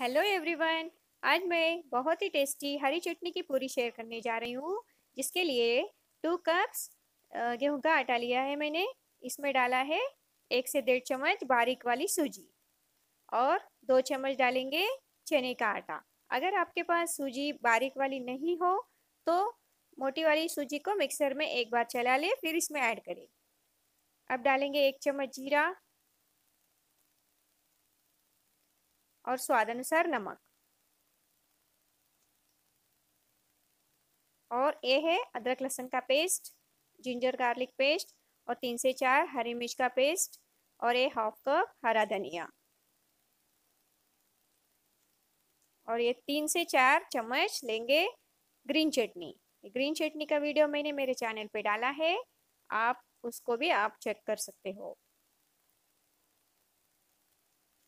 hello everyone आज मैं बहुत ही टेस्टी हरी चटनी की पूरी शेयर करने जा रही हूँ जिसके लिए टू कप्स गेहूं का आटा लिया है मैंने इसमें डाला है एक से डेढ़ चम्मच बारीक वाली सूजी और दो चम्मच डालेंगे चने का आटा अगर आपके पास सूजी बारीक वाली नहीं हो तो मोटी वाली सूजी को मिक्सर में एक बार चला ले फिर इसमें ऐड करें अब डालेंगे एक चम्मच जीरा और स्वाद अनुसार नमक और ये है अदरक लहसुन का पेस्ट जिंजर गार्लिक पेस्ट और तीन से चार हरी मिर्च का पेस्ट और ये हाफ कप हरा धनिया और ये तीन से चार चम्मच लेंगे ग्रीन चटनी ग्रीन चटनी का वीडियो मैंने मेरे चैनल पे डाला है आप उसको भी आप चेक कर सकते हो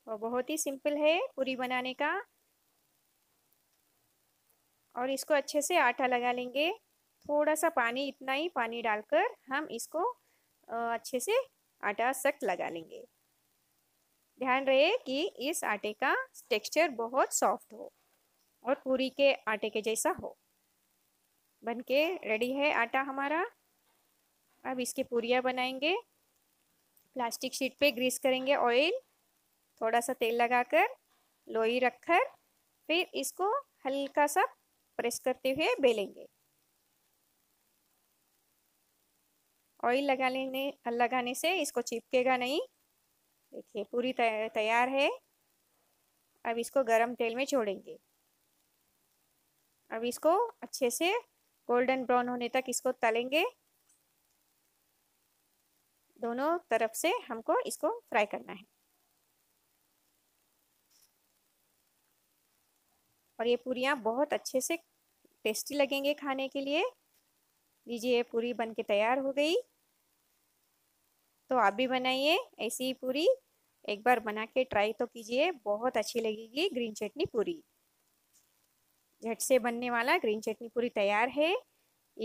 और बहुत ही सिंपल है पूरी बनाने का और इसको अच्छे से आटा लगा लेंगे थोड़ा सा पानी इतना ही पानी डालकर हम इसको अच्छे से आटा सख्त लगा लेंगे ध्यान रहे कि इस आटे का टेक्सचर बहुत सॉफ्ट हो और पूरी के आटे के जैसा हो बनके रेडी है आटा हमारा अब इसकी पूरियाँ बनाएंगे प्लास्टिक शीट पे ग्रीस करेंगे ऑयल थोड़ा सा तेल लगाकर लोई रखकर फिर इसको हल्का सा प्रेस करते हुए बेलेंगे ऑयल लगा लेने लगाने से इसको चिपकेगा नहीं देखिए पूरी तैयार है अब इसको गरम तेल में छोड़ेंगे अब इसको अच्छे से गोल्डन ब्राउन होने तक इसको तलेंगे दोनों तरफ से हमको इसको फ्राई करना है और ये पूरियाँ बहुत अच्छे से टेस्टी लगेंगे खाने के लिए लीजिए ये पूरी बन के तैयार हो गई तो आप भी बनाइए ऐसी ही पूरी एक बार बना के ट्राई तो कीजिए बहुत अच्छी लगेगी ग्रीन चटनी पूरी झट से बनने वाला ग्रीन चटनी पूरी तैयार है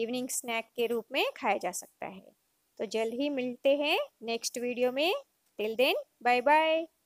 इवनिंग स्नैक के रूप में खाया जा सकता है तो जल्द ही मिलते हैं नेक्स्ट वीडियो में टिल देन बाय बाय